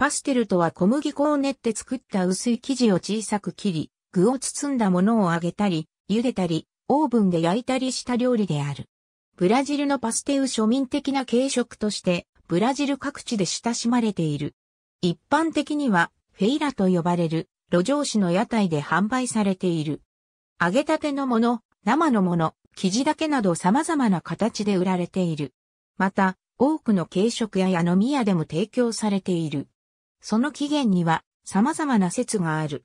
パステルとは小麦粉を練って作った薄い生地を小さく切り、具を包んだものを揚げたり、茹でたり、オーブンで焼いたりした料理である。ブラジルのパステウ庶民的な軽食として、ブラジル各地で親しまれている。一般的には、フェイラと呼ばれる、路上市の屋台で販売されている。揚げたてのもの、生のもの、生地だけなど様々な形で売られている。また、多くの軽食屋や飲み屋でも提供されている。その起源には様々な説がある。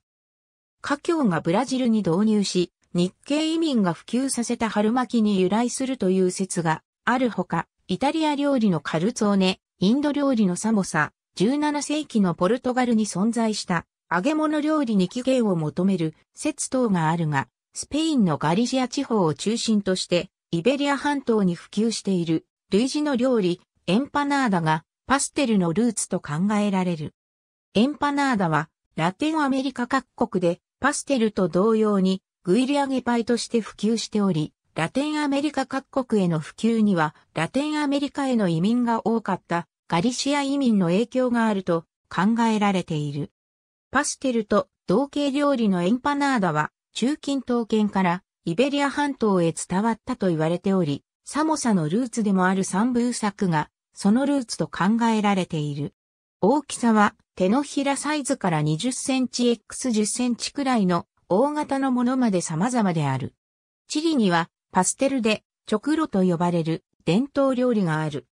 華僑がブラジルに導入し、日系移民が普及させた春巻きに由来するという説があるほか、イタリア料理のカルツォーネ、インド料理のサモサ、17世紀のポルトガルに存在した揚げ物料理に起源を求める説等があるが、スペインのガリシア地方を中心としてイベリア半島に普及している類似の料理、エンパナーダがパステルのルーツと考えられる。エンパナーダは、ラテンアメリカ各国で、パステルと同様に、グイリアゲパイとして普及しており、ラテンアメリカ各国への普及には、ラテンアメリカへの移民が多かった、ガリシア移民の影響があると考えられている。パステルと同系料理のエンパナーダは、中近東圏からイベリア半島へ伝わったと言われており、サモサのルーツでもある三部作が、そのルーツと考えられている。大きさは手のひらサイズから20センチ x10 センチくらいの大型のものまで様々である。チリにはパステルで直路と呼ばれる伝統料理がある。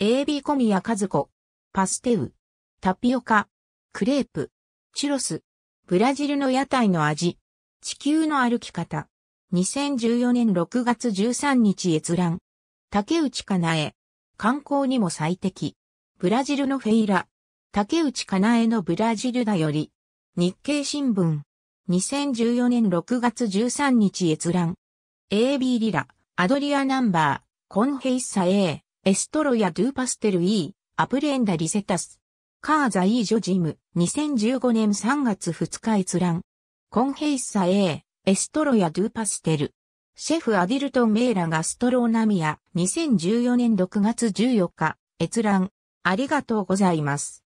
AB コミやカズコ、パステウ、タピオカ、クレープ、チュロス、ブラジルの屋台の味、地球の歩き方。2014年6月13日閲覧。竹内かなえ。観光にも最適。ブラジルのフェイラ、竹内かなえのブラジルだより、日経新聞、2014年6月13日閲覧、AB リラ、アドリアナンバー、コンヘイッサ A、エストロヤドゥパステル E、アプレンダリセタス、カーザイージョジム、2015年3月2日閲覧、コンヘイッサ A、エストロヤドゥパステル、シェフ・アディルトン・メーラ・ガストローナミア、2014年6月14日、閲覧、ありがとうございます。